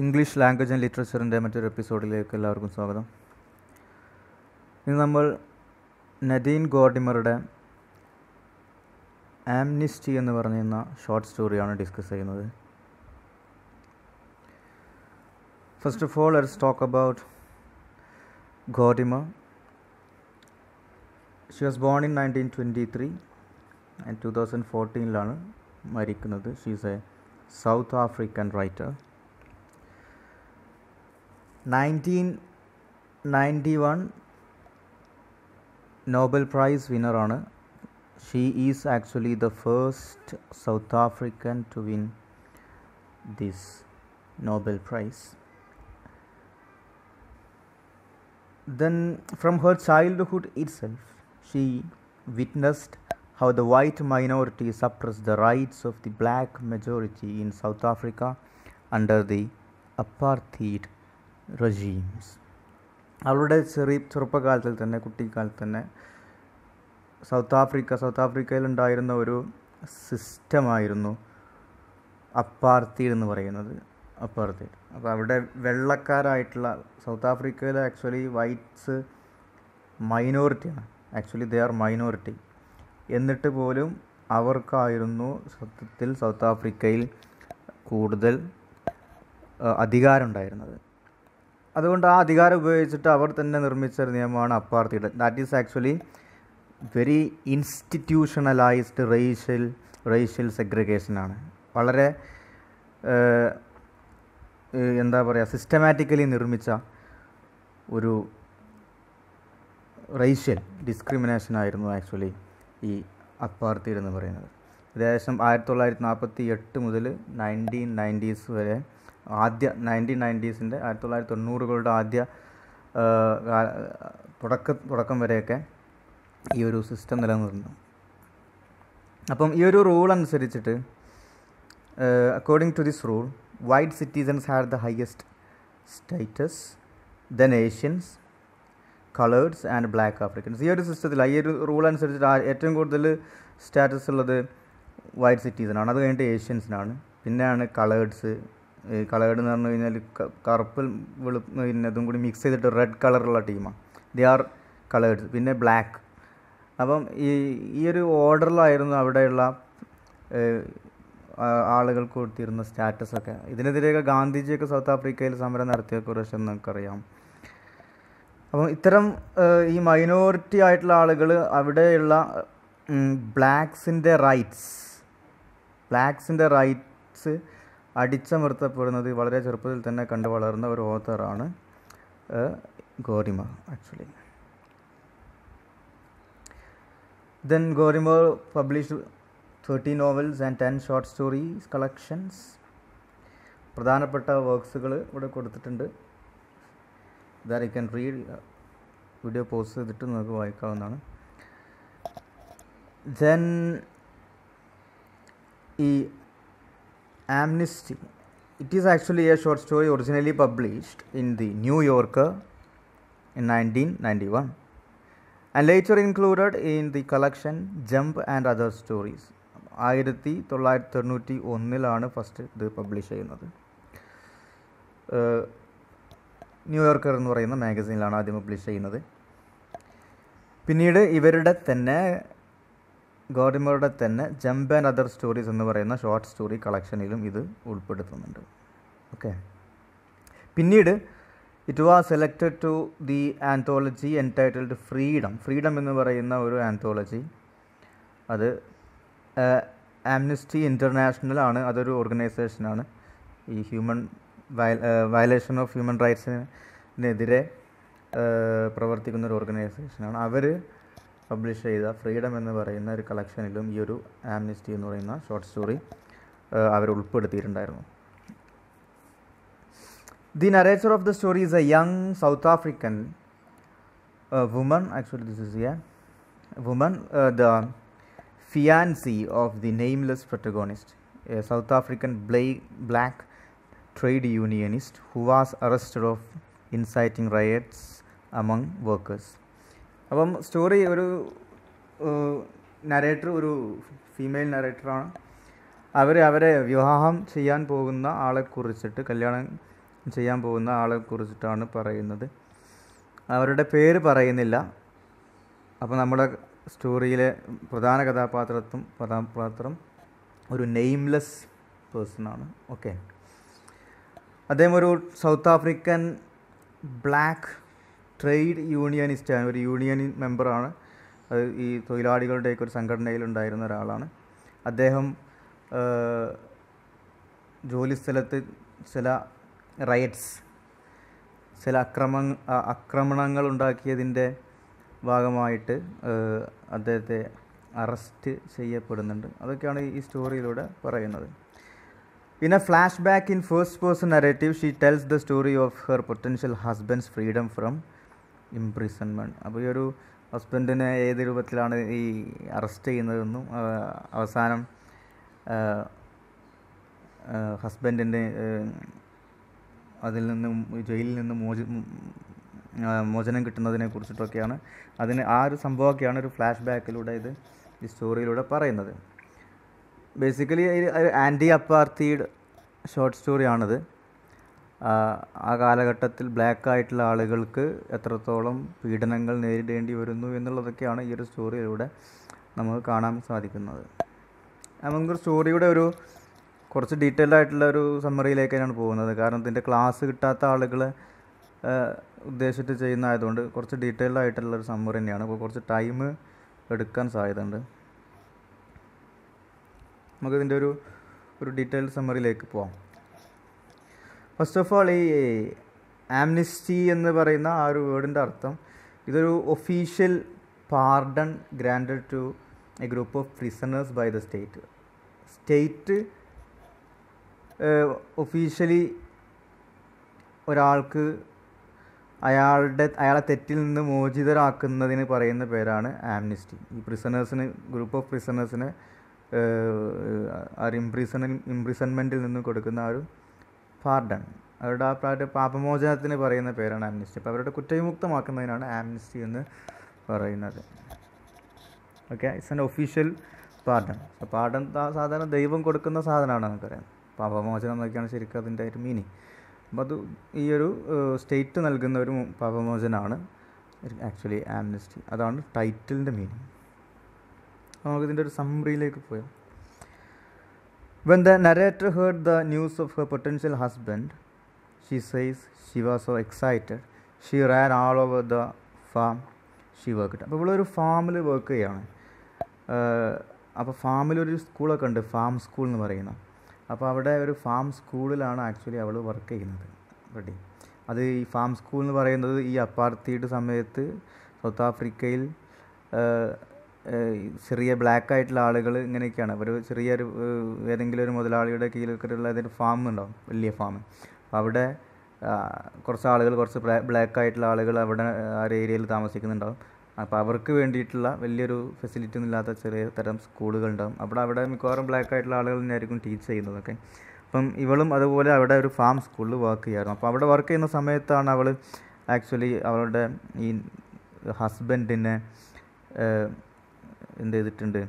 English language and ലിറ്ററേച്ചറിൻ്റെ മറ്റൊരു എപ്പിസോഡിലേക്ക് എല്ലാവർക്കും സ്വാഗതം ഇന്ന് നമ്മൾ നദീൻ ഗോർഡിമറുടെ ആംനിസ്റ്റി എന്ന് പറഞ്ഞിരുന്ന ഷോർട്ട് സ്റ്റോറിയാണ് ഡിസ്കസ് ചെയ്യുന്നത് first of all let's talk about Gordimer she was born in nineteen twenty three and two thousand ഫോർട്ടീനിലാണ് മരിക്കുന്നത് she's a South African writer 1991 Nobel Prize winner വിന്നറാണ് She is actually the first South African to win this Nobel Prize. then from her childhood itself she witnessed how the white minority suppressed the rights of the black majority in south africa under the apartheid regimes അവളുടെ ചെറിയ ചെറുപ്പകാലത്തിൽ തന്നെ കുട്ടിക്കാലത്ത് തന്നെ south Africa south ആഫ്രിക്കയിൽ ഉണ്ടായിരുന്ന ഒരു സിസ്റ്റമായിരുന്നു apartheid എന്ന് പറയുന്നത് അപ്പാർത്തീഡ് അപ്പോൾ അവിടെ വെള്ളക്കാരായിട്ടുള്ള സൗത്ത് ആഫ്രിക്കയിൽ ആക്ച്വലി വൈറ്റ്സ് മൈനോറിറ്റിയാണ് ആക്ച്വലി ദേ ആർ മൈനോറിറ്റി എന്നിട്ട് പോലും അവർക്കായിരുന്നു സത്യത്തിൽ സൗത്ത് ആഫ്രിക്കയിൽ കൂടുതൽ അധികാരം ഉണ്ടായിരുന്നത് അതുകൊണ്ട് ആ അധികാരം ഉപയോഗിച്ചിട്ട് അവർ തന്നെ നിർമ്മിച്ച ഒരു നിയമമാണ് അപ്പാർത്തിയുടെ that is actually very institutionalised racial racial സെഗ്രിഗേഷനാണ് വളരെ എന്താ പറയുക സിസ്റ്റമാറ്റിക്കലി നിർമ്മിച്ച ഒരു റേഷ്യൽ ഡിസ്ക്രിമിനേഷൻ ആയിരുന്നു ആക്ച്വലി ഈ അപ്പാർത്തിയുടെ എന്ന് പറയുന്നത് ഏകദേശം ആയിരത്തി തൊള്ളായിരത്തി നാൽപ്പത്തി എട്ട് മുതൽ നയൻറ്റീൻ നയൻറ്റീസ് വരെ ആദ്യ നയൻറ്റീൻ നയൻറ്റീസിൻ്റെ ആയിരത്തി തൊള്ളായിരത്തി തൊണ്ണൂറുകളുടെ ആദ്യ തുടക്ക തുടക്കം വരെയൊക്കെ ഈ ഒരു സിസ്റ്റം നിലനിന്നിരുന്നു അപ്പം ഈ ഒരു റൂൾ അനുസരിച്ചിട്ട് according to this rule white citizens had the highest status than Asians colours and black Africans ഈ ഒരു സിസ്റ്റത്തിൽ ഈ ഒരു റൂൾ അനുസരിച്ചിട്ട് ഏറ്റവും കൂടുതൽ സ്റ്റാറ്റസ് ഉള്ളത് വൈറ്റ് സിറ്റീസിനാണ് അത് കഴിഞ്ഞിട്ട് ഏഷ്യൻസിനാണ് പിന്നെയാണ് കളേഴ്സ് കളേർഡ് എന്ന് പറഞ്ഞു കഴിഞ്ഞാൽ കറുപ്പ് വെളുപ്പ് പിന്നെ അതും കൂടി മിക്സ് ചെയ്തിട്ട് റെഡ് കളറുള്ള ടീമാണ് ദേ ആർ കളേഡ്സ് പിന്നെ ബ്ലാക്ക് അപ്പം ഈ ഈ ഒരു ഓർഡറിലായിരുന്നു അവിടെയുള്ള ആളുകൾ കൊടുത്തിരുന്ന സ്റ്റാറ്റസൊക്കെ ഇതിനെതിരെയൊക്കെ ഗാന്ധിജിയൊക്കെ സൗത്ത് ആഫ്രിക്കയിൽ സമരം നടത്തിയ നടത്തിയക്കുറിച്ച് നമുക്കറിയാം അപ്പം ഇത്തരം ഈ മൈനോറിറ്റി ആയിട്ടുള്ള ആളുകൾ അവിടെയുള്ള ബ്ലാക്സിൻ്റെ റൈറ്റ്സ് ബ്ലാക്സിൻ്റെ റൈറ്റ്സ് അടിച്ചമർത്തപ്പെടുന്നത് വളരെ ചെറുപ്പത്തിൽ തന്നെ കണ്ടു വളർന്ന ഒരു ഓത്തറാണ് Gordimer actually then Gordimer publish thirty novels and ten short stories collections പ്രധാനപ്പെട്ട വർക്ക്സുകൾ ഇവിടെ കൊടുത്തിട്ടുണ്ട് that I can read video post ചെയ്തിട്ട് നിങ്ങൾക്ക് വായിക്കാവുന്നതാണ് ദെൻ ഈ Amnesty. It is actually a short story originally published in the New Yorker in 1991 and later included in the collection Jump and Other Stories. ആയിരത്തി തൊള്ളായിരത്തി തൊണ്ണൂറ്റി ഒന്നിലാണ് first ഇത് publish ചെയ്യുന്നത് ന്യൂയോർക്കർ എന്ന് പറയുന്ന മാഗസീനിലാണ് ആദ്യം പബ്ലിഷ് ചെയ്യുന്നത് പിന്നീട് ഇവരുടെ തന്നെ ഗോഡിമറുടെ തന്നെ ജംപ് ആൻഡ് അതർ സ്റ്റോറീസ് എന്ന് പറയുന്ന ഷോർട്ട് സ്റ്റോറി കളക്ഷനിലും ഇത് ഉൾപ്പെടുത്തുന്നുണ്ട് ഓക്കെ പിന്നീട് it was selected to the anthology entitled freedom freedom എന്ന് പറയുന്ന ഒരു ആൻതോളജി അത് ആംനസ്റ്റി ഇൻ്റർനാഷണൽ ആണ് അതൊരു ഓർഗനൈസേഷനാണ് ഈ ഹ്യൂമൻ വയലേഷൻ ഓഫ് ഹ്യൂമൻ റൈറ്റ്സിനെതിരെ പ്രവർത്തിക്കുന്ന ഒരു ഓർഗനൈസേഷനാണ് അവർ പബ്ലിഷ് ചെയ്ത ഫ്രീഡം എന്ന് പറയുന്ന ഒരു കളക്ഷനിലും ഈ ഒരു ആംനിസ്റ്റി എന്ന് പറയുന്ന ഷോർട്ട് സ്റ്റോറി അവർ ഉൾപ്പെടുത്തിയിട്ടുണ്ടായിരുന്നു the narrator of the story is a young South African woman actually this is a woman the fiance of the nameless protagonist a South African ബ്ലൈ black trade unionist who was arrested of inciting riots among workers അപ്പം story ഒരു narrator ഒരു female നരേറ്ററാണ് അവർ അവരെ വിവാഹം ചെയ്യാൻ പോകുന്ന ആളെ കുറിച്ചിട്ട് കല്യാണം ചെയ്യാൻ പോകുന്ന ആളെ കുറിച്ചിട്ടാണ് പറയുന്നത് അവരുടെ പേര് പറയുന്നില്ല അപ്പോൾ നമ്മുടെ സ്റ്റോറിയിലെ പ്രധാന കഥാപാത്രത്വം കഥാപാത്രം ഒരു നെയിംലെസ് പേഴ്സണാണ് ഓക്കെ അദ്ദേഹം ഒരു സൗത്ത് ആഫ്രിക്കൻ ബ്ലാക്ക് ട്രേഡ് യൂണിയനിസ്റ്റാണ് ഒരു യൂണിയൻ മെമ്പറാണ് അത് ഈ തൊഴിലാളികളുടെയൊക്കെ ഒരു സംഘടനയിലുണ്ടായിരുന്ന ഒരാളാണ് അദ്ദേഹം ജോലിസ്ഥലത്ത് ചില റയറ്റ്സ് ചില അക്രമ അക്രമണങ്ങൾ ഉണ്ടാക്കിയതിൻ്റെ ഭാഗമായിട്ട് അദ്ദേഹത്തെ അറസ്റ്റ് ചെയ്യപ്പെടുന്നുണ്ട് അതൊക്കെയാണ് ഈ സ്റ്റോറിയിലൂടെ പറയുന്നത് in a flashback in first person narrative she tells the story of her potential husband's freedom from imprisonment അപ്പോൾ ഈ ഒരു ഹസ്ബൻഡിനെ ഏത് രൂപത്തിലാണ് ഈ അറസ്റ്റ് ചെയ്യുന്നതെന്നും അവസാനം ഹസ്ബൻഡിൻ്റെ അതിൽ നിന്നും ജയിലിൽ നിന്ന് മോച മോചനം കിട്ടുന്നതിനെ കുറിച്ചിട്ടൊക്കെയാണ് അതിന് ആ ഒരു സംഭവമൊക്കെയാണ് ഒരു ഫ്ലാഷ് ബാക്കിലൂടെ ഇത് ഈ സ്റ്റോറിയിലൂടെ പറയുന്നത് ബേസിക്കലി ഒരു ആൻറ്റി അപ്പാർത്തിയുടെ ഷോർട്ട് സ്റ്റോറിയാണിത് ആ കാലഘട്ടത്തിൽ ബ്ലാക്ക് ആയിട്ടുള്ള ആളുകൾക്ക് എത്രത്തോളം പീഡനങ്ങൾ നേരിടേണ്ടി വരുന്നു എന്നുള്ളതൊക്കെയാണ് ഈ ഒരു സ്റ്റോറിയിലൂടെ നമുക്ക് കാണാൻ സാധിക്കുന്നത് നമുക്ക് സ്റ്റോറിയുടെ ഒരു കുറച്ച് ഡീറ്റെയിൽഡ് ആയിട്ടുള്ള ഒരു ഞാൻ പോകുന്നത് കാരണം ഇതിൻ്റെ ക്ലാസ് കിട്ടാത്ത ആളുകളെ ഉദ്ദേശിച്ചിട്ട് ചെയ്യുന്നതായതുകൊണ്ട് കുറച്ച് ഡീറ്റെയിൽഡ് ആയിട്ടുള്ള ഒരു സമ്മറി തന്നെയാണ് അപ്പോൾ കുറച്ച് ടൈം എടുക്കാൻ സാധ്യതയുണ്ട് നമുക്കിതിൻ്റെ ഒരു ഒരു ഡീറ്റെയിൽഡ് സമ്മറിയിലേക്ക് പോവാം ഫസ്റ്റ് ഓഫ് ഓൾ ഈ ആംനിസ്റ്റി എന്ന് പറയുന്ന ആ ഒരു വേർഡിൻ്റെ അർത്ഥം ഇതൊരു official pardon granted to a group of prisoners by the state state officially ഒരാൾക്ക് അയാളുടെ അയാളെ തെറ്റിൽ നിന്ന് മോചിതരാക്കുന്നതിന് പറയുന്ന പേരാണ് ആംനിസ്റ്റി ഈ പ്രിസണേഴ്സിന് ഗ്രൂപ്പ് ഓഫ് പ്രിസണേഴ്സിനെ ആ ഒരു ഇംപ്രിസണിൽ ഇംപ്രിസൺമെൻറ്റിൽ നിന്ന് കൊടുക്കുന്ന ആ ഒരു പാർഡൺ അവരുടെ ആ പാപമോചനത്തിന് പറയുന്ന പേരാണ് ആംനിസ്റ്റി അപ്പോൾ അവരുടെ കുറ്റവിമുക്തമാക്കുന്നതിനാണ് ആംനിസ്റ്റി എന്ന് പറയുന്നത് okay it's an official pardon pardon സാധാരണ ദൈവം കൊടുക്കുന്ന സാധനമാണ് നമുക്കറിയാം പാപമോചനം എന്നൊക്കെയാണ് ശരിക്കും അതിൻ്റെ ഒരു മീനിങ് അപ്പോൾ അത് ഈ ഒരു സ്റ്റേറ്റ് നൽകുന്ന ഒരു പാപമോചനമാണ് ആക്ച്വലി ആംനിസ്റ്റി അതാണ് ടൈറ്റിലിൻ്റെ മീനിങ് നമുക്കിതിൻ്റെ ഒരു സമ്മറിയിലേക്ക് പോയാൽ When the narrator heard the news of her potential husband, she says she was so excited. She ran all over the farm. She work അപ്പോൾ ഇവളൊരു ഫാമിൽ വർക്ക് ചെയ്യുകയാണ് അപ്പോൾ ഫാമിലൊരു സ്കൂളൊക്കെ ഉണ്ട് ഫാം സ്കൂൾ എന്ന് പറയുന്ന അപ്പോൾ അവിടെ ഒരു ഫാം സ്കൂളിലാണ് ആക്ച്വലി അവൾ വർക്ക് ചെയ്യുന്നത് റെഡി അത് ഈ ഫാം സ്കൂൾ എന്ന് പറയുന്നത് ഈ അപ്പാർത്തിയുടെ സമയത്ത് സൗത്ത് ആഫ്രിക്കയിൽ ചെറിയ ബ്ലാക്ക് ആയിട്ടുള്ള ആളുകൾ ഇങ്ങനെയൊക്കെയാണ് ഒരു ചെറിയൊരു ഏതെങ്കിലും ഒരു മുതലാളിയുടെ കീഴിലുള്ള ഏതൊരു ഫാം ഉണ്ടാവും വലിയ ഫാം അപ്പോൾ അവിടെ കുറച്ച് ആളുകൾ കുറച്ച് ബ്ലാക്ക് ആയിട്ടുള്ള ആളുകൾ അവിടെ ആ ഒരു ഏരിയയിൽ താമസിക്കുന്നുണ്ടാവും അപ്പോൾ അവർക്ക് വേണ്ടിയിട്ടുള്ള വലിയൊരു ഫെസിലിറ്റി ഒന്നും ഇല്ലാത്ത ചെറിയ തരം സ്കൂളുകളുണ്ടാവും അവിടെ അവിടെ മിക്കവാറും ബ്ലാക്ക് ആയിട്ടുള്ള ആളുകൾ തന്നെയായിരിക്കും ടീച്ച് ചെയ്യുന്നതൊക്കെ അപ്പം ഇവളും അതുപോലെ അവിടെ ഒരു ഫാം സ്കൂളിൽ വർക്ക് ചെയ്യായിരുന്നു അപ്പോൾ അവിടെ വർക്ക് ചെയ്യുന്ന സമയത്താണ് അവൾ ആക്ച്വലി അവളുടെ ഈ ഹസ്ബൻഡിനെ എന്ത് ചെയ്തിട്ടുണ്ട്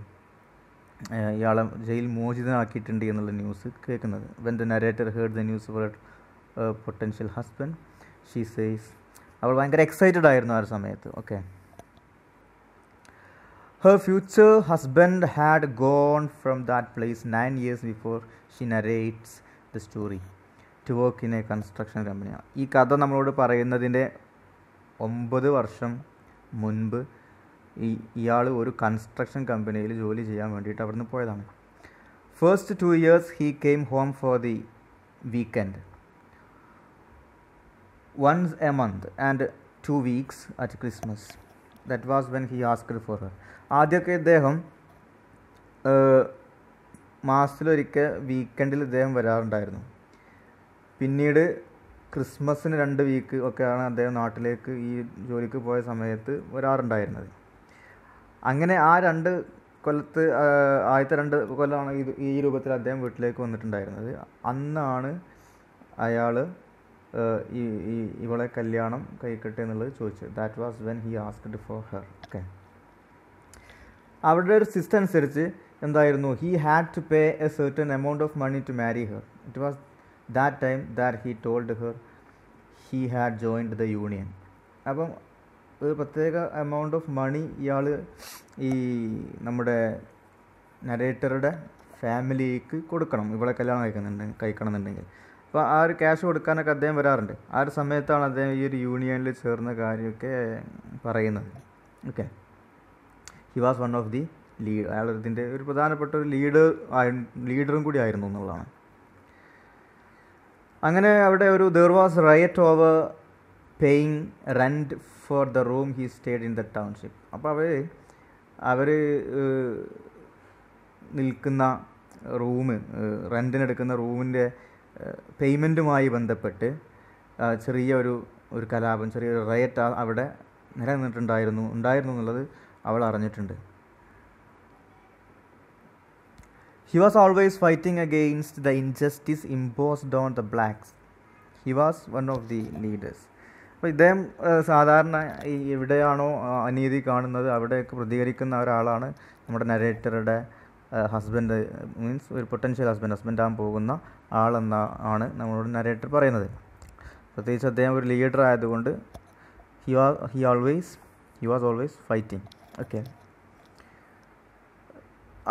ഇയാളെ ജയിൽ മോചിതനാക്കിയിട്ടുണ്ട് എന്നുള്ള ന്യൂസ് കേൾക്കുന്നത് when the narrator heard the news for potential husband she says അവൾ ഭയങ്കര എക്സൈറ്റഡ് ആയിരുന്നു ആ ഒരു സമയത്ത് okay her future husband had gone from that place nine years before she narrates the story to work in a construction കമ്പനിയാണ് ഈ കഥ നമ്മളോട് പറയുന്നതിൻ്റെ ഒമ്പത് വർഷം മുൻപ് ഈ ഇയാൾ ഒരു കൺസ്ട്രക്ഷൻ കമ്പനിയിൽ ജോലി ചെയ്യാൻ വേണ്ടിയിട്ട് അവിടുന്ന് പോയതാണ് first two years he came home for the weekend once a month and two weeks at Christmas that was when he asked for her ആദ്യമൊക്കെ ഇദ്ദേഹം മാസത്തിലൊരിക്കൽ വീക്കെൻഡിൽ ഇദ്ദേഹം വരാറുണ്ടായിരുന്നു പിന്നീട് ക്രിസ്മസിന് രണ്ട് വീക്ക് ഒക്കെയാണ് അദ്ദേഹം നാട്ടിലേക്ക് ഈ ജോലിക്ക് പോയ സമയത്ത് വരാറുണ്ടായിരുന്നത് അങ്ങനെ ആ രണ്ട് കൊല്ലത്ത് ആദ്യത്തെ രണ്ട് കൊല്ലമാണ് ഇത് ഈ രൂപത്തിൽ അദ്ദേഹം വീട്ടിലേക്ക് വന്നിട്ടുണ്ടായിരുന്നത് അന്നാണ് അയാൾ ഈ ഇവളെ കല്യാണം കൈക്കട്ടെ എന്നുള്ളത് ചോദിച്ചത് that was when he asked for her okay അവരുടെ ഒരു സിസ്റ്റം അനുസരിച്ച് എന്തായിരുന്നു he had to pay a certain amount of money to marry her it was that time that he told her he had joined the union അപ്പം ഒരു പ്രത്യേക amount of മണി ഇയാൾ ഈ നമ്മുടെ നരേറ്ററുടെ ഫാമിലിക്ക് കൊടുക്കണം ഇവളെ കല്യാണം കഴിക്കുന്നുണ്ട് കഴിക്കണമെന്നുണ്ടെങ്കിൽ അപ്പോൾ ആ ഒരു ക്യാഷ് കൊടുക്കാനൊക്കെ അദ്ദേഹം വരാറുണ്ട് ആ ഒരു സമയത്താണ് അദ്ദേഹം ഈ ഒരു യൂണിയനിൽ ചേർന്ന കാര്യമൊക്കെ പറയുന്നത് okay he was one of the lead അയാൾ ഇതിൻ്റെ ഒരു പ്രധാനപ്പെട്ട ഒരു ലീഡർ ലീഡറും കൂടി ആയിരുന്നു എന്നുള്ളതാണ് അങ്ങനെ അവിടെ ഒരു there was riot over paying rent for the room he stayed in the township അപ്പോൾ അവർ അവർ നിൽക്കുന്ന റൂമ് റെൻറ്റിനെടുക്കുന്ന റൂമിൻ്റെ പേയ്മെൻറ്റുമായി ബന്ധപ്പെട്ട് ചെറിയ ഒരു ഒരു കലാപം ചെറിയൊരു റേറ്റ് അവിടെ നിലനിന്നിട്ടുണ്ടായിരുന്നു ഉണ്ടായിരുന്നു എന്നുള്ളത് അവൾ അറിഞ്ഞിട്ടുണ്ട് he was always fighting against the injustice imposed on the blacks he was one of the leaders അപ്പോൾ ഇദ്ദേഹം സാധാരണ ഈ എവിടെയാണോ അനീതി കാണുന്നത് അവിടെയൊക്കെ പ്രതികരിക്കുന്ന ഒരാളാണ് നമ്മുടെ നരേറ്ററുടെ ഹസ്ബൻഡ് മീൻസ് ഒരു പൊട്ടൻഷ്യൽ ഹസ്ബൻഡ് ഹസ്ബൻഡാകാൻ പോകുന്ന ആളെന്ന ആണ് നമ്മളോട് നരേറ്റർ പറയുന്നത് പ്രത്യേകിച്ച് അദ്ദേഹം ഒരു ലീഡർ ആയതുകൊണ്ട് he was he always he was always fighting okay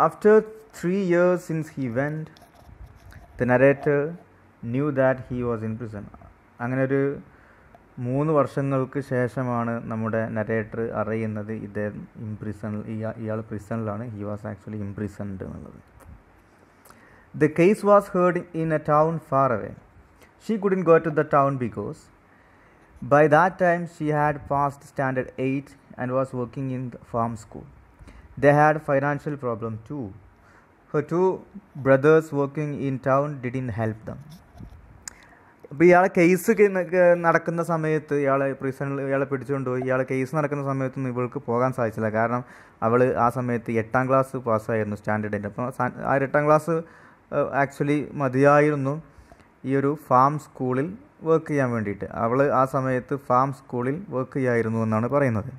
after three years since he went the narrator knew that he was in prison അങ്ങനെ ഒരു മൂന്ന് വർഷങ്ങൾക്ക് ശേഷമാണ് നമ്മുടെ നരേറ്റർ അറിയുന്നത് ഇദ്ദേഹം ഇംപ്രിസൺ ഇയാൾ പ്രിസണിലാണ് ഹി വാസ് ആക്ച്വലി ഇംപ്രിസൺഡ് എന്നുള്ളത് the case was heard in a town far away she couldn't go to the town because by that time she had passed standard eight and was working in farm school the had financial problem to her two brothers working in town didn't help them. അപ്പോൾ ഇയാളെ case നടക്കുന്ന സമയത്ത് ഇയാളെ പ്രിസണിൽ ഇയാളെ പിടിച്ചുകൊണ്ടുപോയി ഇയാളെ case നടക്കുന്ന സമയത്തൊന്നും ഇവൾക്ക് പോകാൻ സാധിച്ചില്ല കാരണം അവൾ ആ സമയത്ത് എട്ടാം ക്ലാസ് പാസ്സായിരുന്നു സ്റ്റാൻഡേർഡിൻ്റെ അപ്പോൾ ആ എട്ടാം ക്ലാസ് ആക്ച്വലി മതിയായിരുന്നു ഈ ഒരു ഫാം സ്കൂളിൽ വർക്ക് ചെയ്യാൻ വേണ്ടിയിട്ട് അവൾ ആ സമയത്ത് ഫാം സ്കൂളിൽ വർക്ക് ചെയ്യായിരുന്നു എന്നാണ് പറയുന്നത്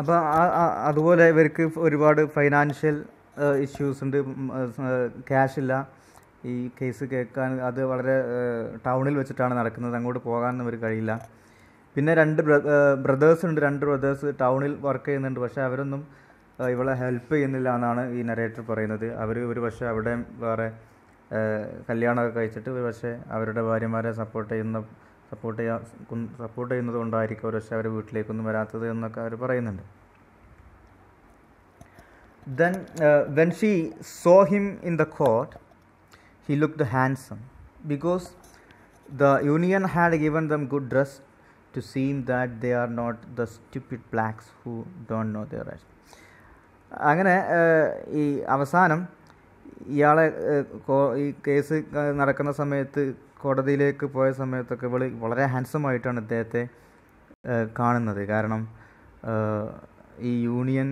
അപ്പോൾ അതുപോലെ ഇവർക്ക് ഒരുപാട് ഫൈനാൻഷ്യൽ ഇഷ്യൂസ് ഉണ്ട് ക്യാഷ് ഇല്ല ഈ കേസ് കേൾക്കാൻ അത് വളരെ ടൗണിൽ വെച്ചിട്ടാണ് നടക്കുന്നത് അങ്ങോട്ട് പോകാനൊന്നും അവർ കഴിയില്ല പിന്നെ രണ്ട് ബ്രദേഴ്സ് ഉണ്ട് രണ്ട് ബ്രദേഴ്സ് ടൗണിൽ വർക്ക് ചെയ്യുന്നുണ്ട് പക്ഷേ അവരൊന്നും ഇവളെ ഹെൽപ്പ് ചെയ്യുന്നില്ല എന്നാണ് ഈ നരേറ്റർ പറയുന്നത് അവർ ഒരു പക്ഷേ അവിടെ വേറെ കല്യാണമൊക്കെ കഴിച്ചിട്ട് ഒരു പക്ഷേ അവരുടെ ഭാര്യമാരെ സപ്പോർട്ട് ചെയ്യുന്ന സപ്പോർട്ട് ചെയ്യാ സപ്പോർട്ട് ചെയ്യുന്നത് കൊണ്ടായിരിക്കും ഒരു പക്ഷേ അവർ വീട്ടിലേക്കൊന്നും വരാത്തത് എന്നൊക്കെ അവർ പറയുന്നുണ്ട് then when she saw him in the court he look the handsome because the union had given them good dress to seem that they are not the stupid blacks who don't know their അങ്ങനെ uh, ഈ അവസാനം ഇയാളെ ഈ case നടക്കുന്ന സമയത്ത് കോടതിയിലേക്ക് പോയ സമയത്തൊക്കെ ഇവൾ വളരെ ഹാൻസമായിട്ടാണ് ഇദ്ദേഹത്തെ കാണുന്നത് കാരണം ഈ യൂണിയൻ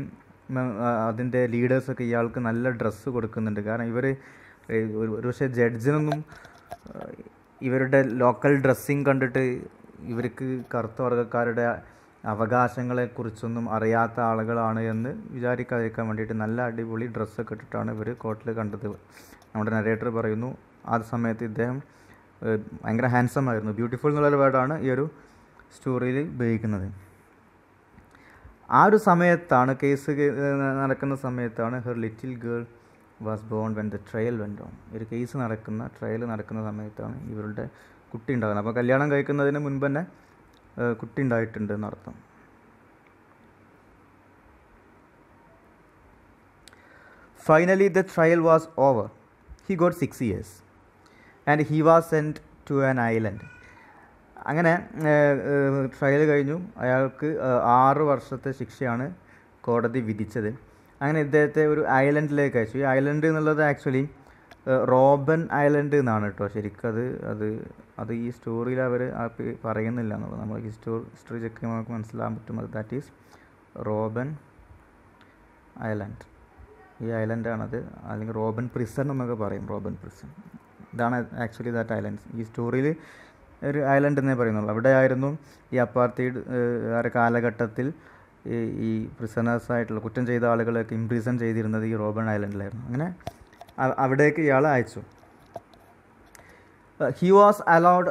അതിൻ്റെ ലീഡേഴ്സൊക്കെ ഇയാൾക്ക് നല്ല ഡ്രസ്സ് കൊടുക്കുന്നുണ്ട് കാരണം ഇവർ ഒരു പക്ഷേ ജഡ്ജിനൊന്നും ഇവരുടെ ലോക്കൽ ഡ്രസ്സിങ് കണ്ടിട്ട് ഇവർക്ക് കറുത്ത വർഗ്ഗക്കാരുടെ അവകാശങ്ങളെക്കുറിച്ചൊന്നും അറിയാത്ത ആളുകളാണ് എന്ന് വിചാരിക്കാതിരിക്കാൻ വേണ്ടിയിട്ട് നല്ല അടിപൊളി ഡ്രസ്സൊക്കെ ഇട്ടിട്ടാണ് ഇവർ കോട്ടിൽ കണ്ടത് നമ്മുടെ നരേറ്റർ പറയുന്നു ആ സമയത്ത് ഇദ്ദേഹം ഭയങ്കര ഹാൻസം ആയിരുന്നു ബ്യൂട്ടിഫുൾ എന്നുള്ളൊരു വേർഡാണ് ഈ ഒരു സ്റ്റോറിയിൽ ഉപയോഗിക്കുന്നത് ആ ഒരു സമയത്താണ് കേസ് നടക്കുന്ന സമയത്താണ് her little girl was born when the trial went on ഒരു കേസ് നടക്കുന്ന ട്രയൽ നടക്കുന്ന സമയത്താണ് ഇവരുടെ കുട്ടി ഉണ്ടാകുന്നത് അപ്പോൾ കല്യാണം കഴിക്കുന്നതിന് മുൻപ് തന്നെ കുട്ടി ഉണ്ടായിട്ടുണ്ട് എന്നർത്ഥം finally the trial was over he got six years and he was sent to an island അങ്ങനെ ട്രയൽ കഴിഞ്ഞു അയാൾക്ക് ആറ് വർഷത്തെ ശിക്ഷയാണ് കോടതി വിധിച്ചത് അങ്ങനെ ഇദ്ദേഹത്തെ ഒരു ഐലൻഡിലേക്ക് അയച്ചു ഈ ഐലൻഡ് എന്നുള്ളത് ആക്ച്വലി റോബൻ ഐലൻഡ് എന്നാണ് കേട്ടോ ശരിക്കത് അത് അത് ഈ സ്റ്റോറിയിൽ അവർ പറയുന്നില്ല എന്നുള്ളത് നമ്മൾ ഹിസ്റ്റോ ഹിസ്റ്ററി ചെക്ക് ചെയ്യുമ്പോൾ നമുക്ക് മനസ്സിലാകാൻ പറ്റും അത് ദാറ്റ് ഈസ് റോബൻ ഐലൻഡ് ഈ ഐലൻഡാണത് അല്ലെങ്കിൽ റോബൻ പ്രിസൺ എന്നൊക്കെ പറയും റോബൻ പ്രിസൺ ഇതാണ് ആക്ച്വലി ദാറ്റ് ഐലൻഡ്സ് ഈ സ്റ്റോറിയിൽ ഒരു ഐലൻഡ് എന്നേ പറയുന്നുള്ളൂ അവിടെ ആയിരുന്നു ഈ അപ്പാർത്തീഡ് ആ കാലഘട്ടത്തിൽ ഈ പ്രിസണേഴ്സായിട്ടുള്ള കുറ്റം ചെയ്ത ആളുകളെയൊക്കെ ഇംപ്രിസൺ ചെയ്തിരുന്നത് ഈ റോബൻ ഐലൻഡിലായിരുന്നു അങ്ങനെ അവിടേക്ക് ഇയാൾ അയച്ചു he was allowed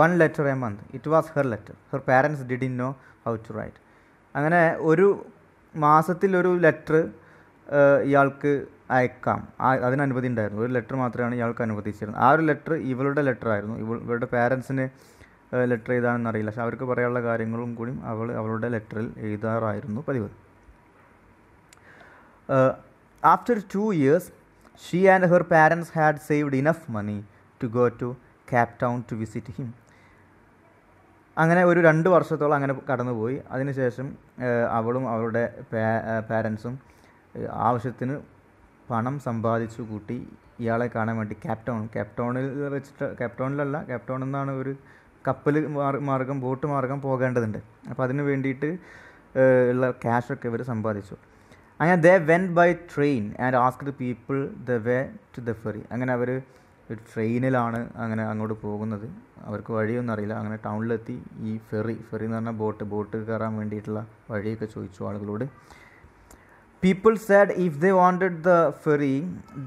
one letter a month it was her letter her parents didn't know how to write അങ്ങനെ ഒരു മാസത്തിൽ ഒരു ലെറ്റർ uh, ഇയാൾക്ക് അയക്കാം അതിന് അനുമതി ഉണ്ടായിരുന്നു ഒരു ലെറ്റർ മാത്രമാണ് ഇയാൾക്ക് അനുവദിച്ചിരുന്നത് ആ ഒരു ലെറ്റർ ഇവളുടെ ലെറ്റർ ആയിരുന്നു ഇവളുടെ പാരൻസിന് ലെറ്റർ എഴുതാണെന്ന് അറിയില്ല പക്ഷെ അവർക്ക് പറയാനുള്ള കാര്യങ്ങളും കൂടി അവൾ അവളുടെ ലെറ്ററിൽ എഴുതാറായിരുന്നു പതിവ് after two years she and her parents had saved enough money to go to Cape Town to visit him അങ്ങനെ ഒരു രണ്ട് വർഷത്തോളം അങ്ങനെ കടന്നുപോയി അതിനുശേഷം അവളും അവളുടെ പാരൻസും ആവശ്യത്തിന് പണം സമ്പാദിച്ചു കൂട്ടി ഇയാളെ കാണാൻ വേണ്ടി ക്യാപ് ടൗൺ ക്യാപ് ടൗണിൽ വെച്ചിട്ട് ക്യാപ് ടൗണിലല്ല ക്യാപ് ക്യാപ്റ്റൗൺ എന്നാണ് ഒരു കപ്പൽ മാർഗം ബോട്ട് മാർഗം പോകേണ്ടതുണ്ട് അപ്പോൾ അതിന് വേണ്ടിയിട്ട് ഉള്ള ക്യാഷൊക്കെ ഇവർ സമ്പാദിച്ചു അങ്ങനെ they went by train and asked people the way to the ferry അങ്ങനെ അവർ ട്രെയിനിലാണ് അങ്ങനെ അങ്ങോട്ട് പോകുന്നത് അവർക്ക് വഴിയൊന്നും അറിയില്ല അങ്ങനെ ടൗണിലെത്തി ഈ ഫെറി ഫെറി എന്ന് പറഞ്ഞാൽ ബോട്ട് ബോട്ട് കയറാൻ വേണ്ടിയിട്ടുള്ള വഴിയൊക്കെ ചോദിച്ചു ആളുകളോട് people said if they wanted the ferry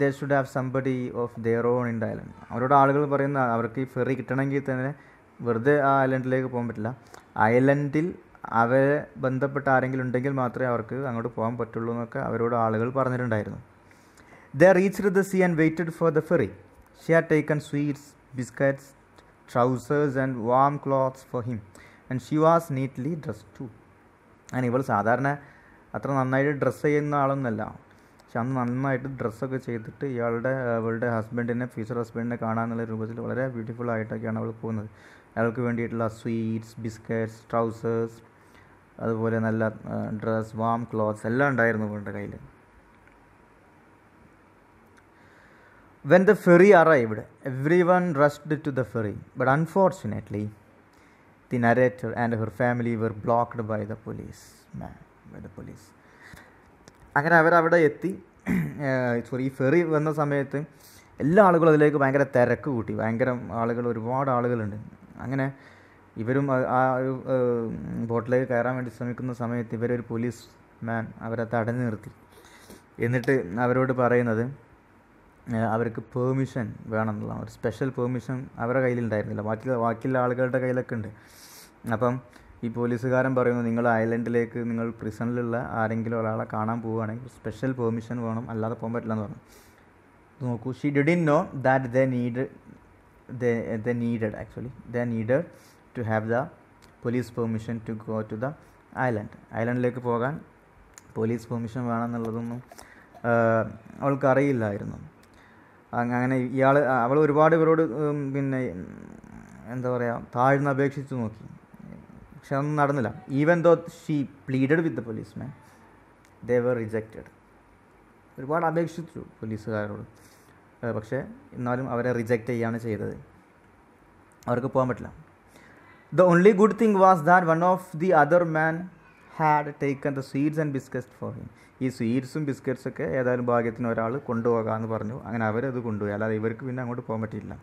they should have somebody of their own in the island അവരോട് ആളുകൾ പറയുന്ന അവർക്ക് ഈ ഫെറി കിട്ടണമെങ്കിൽ തന്നെ വെറുതെ ആ ഐലൻഡിലേക്ക് പോകാൻ പറ്റില്ല ഐലൻഡിൽ അവരെ ബന്ധപ്പെട്ട ആരെങ്കിലും ഉണ്ടെങ്കിൽ മാത്രമേ അവർക്ക് അങ്ങോട്ട് പോകാൻ പറ്റുള്ളൂ എന്നൊക്കെ അവരോട് ആളുകൾ പറഞ്ഞിട്ടുണ്ടായിരുന്നു they reached the sea and waited for the ferry she had taken sweets biscuits trousers and warm clothes for him and she was neatly dress too അങ്ങനെ ഇവൾ സാധാരണ അത്ര നന്നായിട്ട് ഡ്രസ്സ് ചെയ്യുന്ന ആളൊന്നുമല്ല പക്ഷെ അന്ന് നന്നായിട്ട് ഡ്രസ്സൊക്കെ ചെയ്തിട്ട് ഇയാളുടെ അവളുടെ ഹസ്ബൻഡിനെ ഫ്യൂച്ചർ ഹസ്ബൻഡിനെ കാണാമെന്നുള്ള രൂപത്തിൽ വളരെ ബ്യൂട്ടിഫുൾ ആയിട്ടൊക്കെയാണ് അവൾ പോകുന്നത് അയാൾക്ക് വേണ്ടിയിട്ടുള്ള സ്വീറ്റ്സ് ബിസ്ക്കറ്റ്സ് ട്രൗസേഴ്സ് അതുപോലെ നല്ല ഡ്രസ്സ് വാം ക്ലോത്ത്സ് എല്ലാം ഉണ്ടായിരുന്നു ഇവരുടെ കയ്യിൽ when the ferry arrived everyone rushed to the ferry but unfortunately the narrator and her family were blocked by the police man by the police അങ്ങനെ അവരവിടെ എത്തി sorry ഈ ഫെറി വന്ന സമയത്ത് എല്ലാ ആളുകളും അതിലേക്ക് ഭയങ്കര തിരക്ക് കൂട്ടി ഭയങ്കര ആളുകൾ ഒരുപാട് ആളുകളുണ്ട് അങ്ങനെ ഇവരും ആ ഒരു ബോട്ടിലേക്ക് കയറാൻ വേണ്ടി ശ്രമിക്കുന്ന സമയത്ത് ഇവരൊരു പോലീസ് മാൻ അവരെ തടഞ്ഞു നിർത്തി എന്നിട്ട് അവരോട് പറയുന്നത് അവർക്ക് പെർമിഷൻ വേണം എന്നുള്ള ഒരു സ്പെഷ്യൽ പെർമിഷൻ അവരുടെ കയ്യിലുണ്ടായിരുന്നില്ല ബാക്കി ബാക്കിയുള്ള ആളുകളുടെ കയ്യിലൊക്കെ ഉണ്ട് അപ്പം ഈ പോലീസുകാരൻ പറയുന്നു നിങ്ങൾ ഐലൻഡിലേക്ക് നിങ്ങൾ പ്രിസണിലുള്ള ആരെങ്കിലും ഒരാളെ കാണാൻ പോവുകയാണെങ്കിൽ സ്പെഷ്യൽ പെർമിഷൻ വേണം അല്ലാതെ പോകാൻ പറ്റില്ല എന്ന് പറഞ്ഞു നോക്കൂ she didn't know that they need they needed actually they needed to have the police permission to go to the island ഐലൻഡിലേക്ക് പോകാൻ പോലീസ് പെർമിഷൻ വേണമെന്നുള്ളതൊന്നും അവൾക്ക് അറിയില്ലായിരുന്നു അങ്ങനെ ഇയാൾ അവൾ ഒരുപാട് ഇവരോട് പിന്നെ എന്താ പറയുക താഴ്ന്ന് അപേക്ഷിച്ച് നോക്കി പക്ഷെ അതൊന്നും നടന്നില്ല even though she pleaded with the police man they were rejected ഒരുപാട് അപേക്ഷിച്ചു പോലീസുകാരോട് പക്ഷേ എന്നാലും അവരെ റിജക്റ്റ് ചെയ്യുകയാണ് ചെയ്തത് അവർക്ക് പോകാൻ പറ്റില്ല The only good thing was that one of the other man had taken the sweets and biscuits for him ഈ സ്വീറ്റ്സും ബിസ്ക്കറ്റ്സ് ഒക്കെ ഏതായാലും ഭാഗ്യത്തിന് ഒരാൾ കൊണ്ടുപോകാമെന്ന് പറഞ്ഞു അങ്ങനെ അവരത് കൊണ്ടുപോയി അല്ലാതെ ഇവർക്ക് പിന്നെ അങ്ങോട്ട് പോകാൻ പറ്റിയില്ല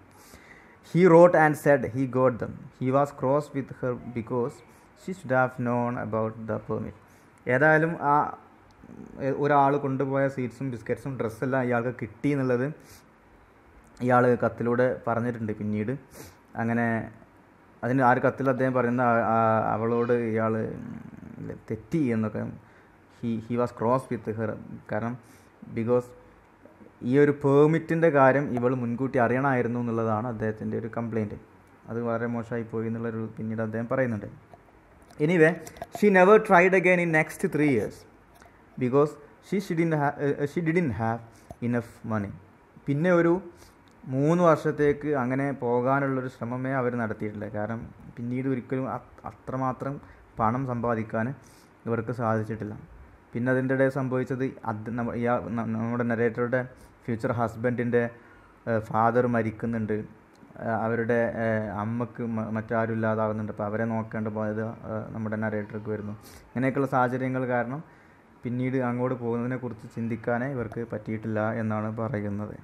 he wrote and said he got them he was cross with her because she should have known about the permit ഏതായാലും ആ ഒരാൾ കൊണ്ടുപോയ സ്വീറ്റ്സും ബിസ്ക്കറ്റ്സും ഡ്രസ്സെല്ലാം ഇയാൾക്ക് കിട്ടി എന്നുള്ളത് ഇയാൾ കത്തിലൂടെ പറഞ്ഞിട്ടുണ്ട് പിന്നീട് അങ്ങനെ അതിന് ആ ഒരു കത്തിൽ അദ്ദേഹം പറയുന്ന അവളോട് ഇയാൾ തെറ്റി എന്നൊക്കെ he he was cross with her കാരണം ബിക്കോസ് ഈ ഒരു പെർമിറ്റിൻ്റെ കാര്യം ഇവൾ മുൻകൂട്ടി അറിയണമായിരുന്നു എന്നുള്ളതാണ് അദ്ദേഹത്തിൻ്റെ ഒരു കംപ്ലയിൻറ്റ് അത് വളരെ മോശമായി പോയി എന്നുള്ളൊരു പിന്നീട് അദ്ദേഹം പറയുന്നുണ്ട് anyway she never tried again in next three years because she ഷിഡിൻ she didn't have enough money പിന്നെ ഒരു മൂന്ന് വർഷത്തേക്ക് അങ്ങനെ പോകാനുള്ളൊരു ശ്രമമേ അവർ നടത്തിയിട്ടില്ല കാരണം പിന്നീട് ഒരിക്കലും അത്രമാത്രം പണം സമ്പാദിക്കാൻ ഇവർക്ക് സാധിച്ചിട്ടില്ല പിന്നെ അതിൻ്റെ ഇടയിൽ സംഭവിച്ചത് അത് നമ്മുടെ നരേറ്ററുടെ ഫ്യൂച്ചർ ഹസ്ബൻഡിൻ്റെ ഫാദർ മരിക്കുന്നുണ്ട് അവരുടെ അമ്മക്ക് മറ്റാരും ഇല്ലാതാകുന്നുണ്ട് അപ്പോൾ അവരെ നോക്കേണ്ട പോയത് നമ്മുടെ നരേറ്ററിക്ക് വരുന്നു ഇങ്ങനെയൊക്കെയുള്ള സാഹചര്യങ്ങൾ കാരണം പിന്നീട് അങ്ങോട്ട് പോകുന്നതിനെക്കുറിച്ച് ചിന്തിക്കാനേ ഇവർക്ക് പറ്റിയിട്ടില്ല എന്നാണ് പറയുന്നത്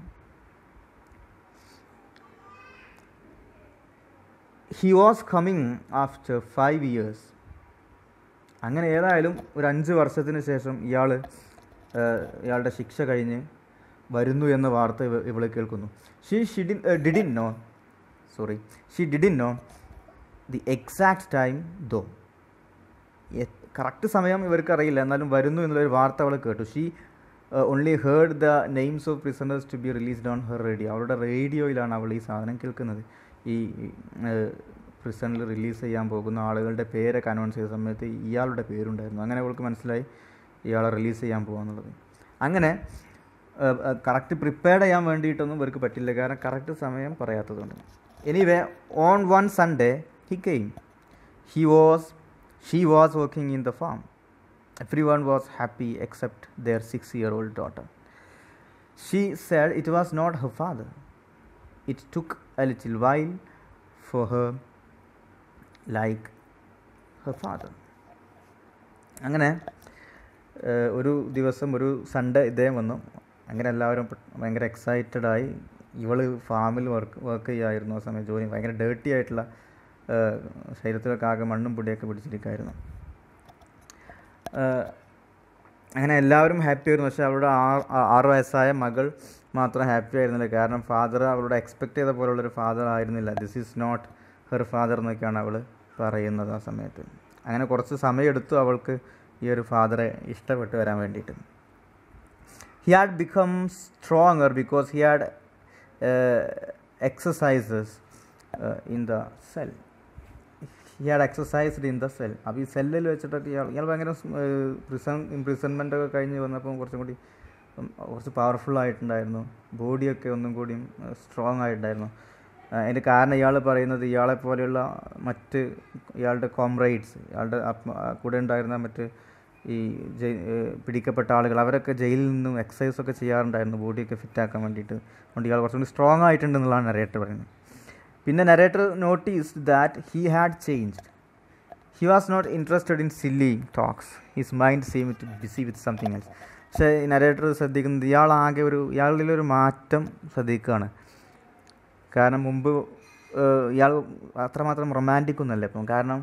he was coming after five years അങ്ങനെ ഏതായാലും ഒരു അഞ്ച് വർഷത്തിന് ശേഷം ഇയാൾ ഇയാളുടെ ശിക്ഷ കഴിഞ്ഞ് വരുന്നു എന്ന വാർത്ത ഇവൾ കേൾക്കുന്നു ഷീ ഷിഡിൻ didn't know sorry she didn't know the exact time though correct സമയം ഇവർക്ക് അറിയില്ല എന്നാലും വരുന്നു എന്നുള്ളൊരു വാർത്ത അവൾ കേട്ടു she only heard the names of prisoners to be released on her radio അവളുടെ റേഡിയോയിലാണ് അവൾ ഈ സാധനം കേൾക്കുന്നത് ഈ പ്രിസണിൽ റിലീസ് ചെയ്യാൻ പോകുന്ന ആളുകളുടെ പേരൊക്കെ അനൗൺസ് ചെയ്ത സമയത്ത് ഇയാളുടെ പേരുണ്ടായിരുന്നു അങ്ങനെ അവൾക്ക് മനസ്സിലായി ഇയാളെ റിലീസ് ചെയ്യാൻ പോകാന്നുള്ളത് അങ്ങനെ കറക്റ്റ് പ്രിപ്പയർ ചെയ്യാൻ വേണ്ടിയിട്ടൊന്നും ഇവർക്ക് പറ്റില്ല കാരണം കറക്റ്റ് സമയം പറയാത്തതുകൊണ്ട് anyway on one Sunday he came he was she was working in the farm everyone was happy except their six year old daughter she said it was not her father It took a little while for her like her father. അങ്ങനെ ഒരു ദിവസം ഒരു Sunday ഇദ്ദേഹം വന്നു അങ്ങനെ എല്ലാവരും ഭയങ്കര excited ആയി ഇവൾ ഫാമിൽ വർക്ക് വർക്ക് ചെയ്യുമായിരുന്നു ആ സമയത്ത് ജോലി ഭയങ്കര ഡേർട്ടി ആയിട്ടുള്ള ശരീരത്തിലൊക്കെ ആകെ മണ്ണും പൊടിയൊക്കെ പിടിച്ചിരിക്കുമായിരുന്നു അങ്ങനെ എല്ലാവരും ഹാപ്പി ആയിരുന്നു പക്ഷേ അവളുടെ ആറ് ആറ് വയസ്സായ മകൾ മാത്രം ഹാപ്പി ആയിരുന്നില്ല കാരണം ഫാദർ അവളോട് എക്സ്പെക്റ്റ് ചെയ്ത പോലുള്ളൊരു ഫാദർ ആയിരുന്നില്ല this is not her father എന്നൊക്കെയാണ് അവൾ പറയുന്നത് ആ സമയത്ത് അങ്ങനെ കുറച്ച് സമയമെടുത്തു അവൾക്ക് ഈ ഒരു ഫാദറെ ഇഷ്ടപ്പെട്ട് വരാൻ വേണ്ടിയിട്ട് he had become stronger because he had exercises in the cell he had exercised in the cell അപ്പോൾ ഈ സെല്ലിൽ വെച്ചിട്ടൊക്കെ ഇയാൾ ഇയാൾ ഭയങ്കര പ്രിസൺ uh, ഇംപ്രിസൺമെൻ്റ് ഒക്കെ കഴിഞ്ഞ് വന്നപ്പോൾ കുറച്ചും കൂടി കുറച്ച് പവർഫുൾ ആയിട്ടുണ്ടായിരുന്നു ബോഡിയൊക്കെ ഒന്നും കൂടിയും സ്ട്രോങ് ആയിട്ടുണ്ടായിരുന്നു അതിൻ്റെ കാരണം ഇയാൾ പറയുന്നത് ഇയാളെ പോലെയുള്ള മറ്റ് ഇയാളുടെ കോംറൈഡ്സ് ഇയാളുടെ കൂടെ ഉണ്ടായിരുന്ന മറ്റ് ഈ പിടിക്കപ്പെട്ട ആളുകൾ അവരൊക്കെ ജയിലിൽ നിന്നും എക്സസൈസ് ഒക്കെ ചെയ്യാറുണ്ടായിരുന്നു ബോഡിയൊക്കെ ഫിറ്റാക്കാൻ വേണ്ടിയിട്ട് അതുകൊണ്ട് ഇയാൾ കുറച്ചുകൂടി സ്ട്രോങ് ആയിട്ടുണ്ട് നരേറ്റർ പറയുന്നത് പിന്നെ narrator notice that he had changed he was not interested in silly talks his mind seem to busy with something else പക്ഷേ ഈ നരേറ്റർ ശ്രദ്ധിക്കുന്നത് ഇയാളാകെ ഒരു ഇയാളിലൊരു മാറ്റം ശ്രദ്ധിക്കുകയാണ് കാരണം മുമ്പ് ഇയാൾ അത്രമാത്രം റൊമാൻറ്റിക് ഒന്നുമല്ല ഇപ്പം കാരണം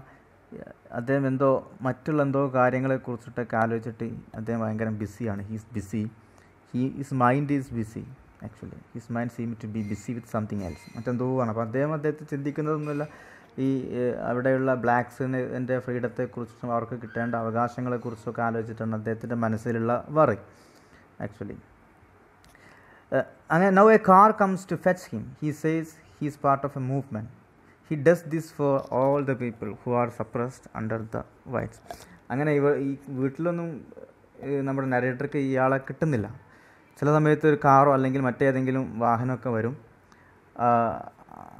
അദ്ദേഹം എന്തോ മറ്റുള്ള എന്തോ കാര്യങ്ങളെ കുറിച്ചിട്ടൊക്കെ ആലോചിച്ചിട്ട് അദ്ദേഹം ഭയങ്കര ബിസിയാണ് he's busy he his mind is busy actually his mind seem to be busy with something else മറ്റെന്തോ ആണ് അപ്പോൾ അദ്ദേഹം അദ്ദേഹത്തെ ചിന്തിക്കുന്നതൊന്നുമല്ല ഈ അവിടെയുള്ള ബ്ലാക്സിൻ്റെ ഫ്രീഡത്തെക്കുറിച്ചും അവർക്ക് കിട്ടേണ്ട അവകാശങ്ങളെക്കുറിച്ചൊക്കെ ആലോചിച്ചിട്ടാണ് അദ്ദേഹത്തിൻ്റെ മനസ്സിലുള്ള വറി ആക്ച്വലി അങ്ങനെ now a car comes to fetch him he says he is part of a movement he does this for all the people who are suppressed under the whites അങ്ങനെ ഇവ ഈ വീട്ടിലൊന്നും നമ്മുടെ നരേറ്റർക്ക് ഇയാളെ കിട്ടുന്നില്ല ചില സമയത്ത് ഒരു കാറോ അല്ലെങ്കിൽ മറ്റേതെങ്കിലും വാഹനമൊക്കെ വരും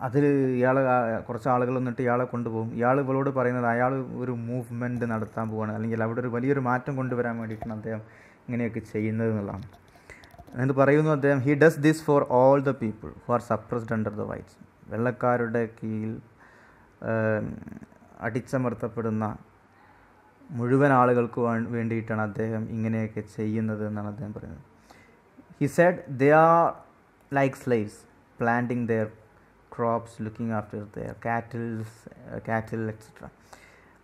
അതിൽ ഇയാൾ കുറച്ച് ആളുകൾ വന്നിട്ട് ഇയാളെ കൊണ്ടുപോകും ഇയാൾ ഇവളോട് പറയുന്നത് അയാൾ ഒരു മൂവ്മെൻറ്റ് നടത്താൻ പോവുകയാണ് അല്ലെങ്കിൽ അവിടെ ഒരു വലിയൊരു മാറ്റം കൊണ്ടുവരാൻ വേണ്ടിയിട്ടാണ് അദ്ദേഹം ഇങ്ങനെയൊക്കെ ചെയ്യുന്നത് എന്നുള്ളതാണ് എന്നിട്ട് പറയുന്നു അദ്ദേഹം he does this for all the people who are suppressed under the whites വെള്ളക്കാരുടെ കീഴിൽ അടിച്ചമർത്തപ്പെടുന്ന മുഴുവൻ ആളുകൾക്ക് വേണ്ടിയിട്ടാണ് അദ്ദേഹം ഇങ്ങനെയൊക്കെ ചെയ്യുന്നത് എന്നാണ് അദ്ദേഹം പറയുന്നത് he said they are like slaves planting their crops looking after their cattle, uh, cattle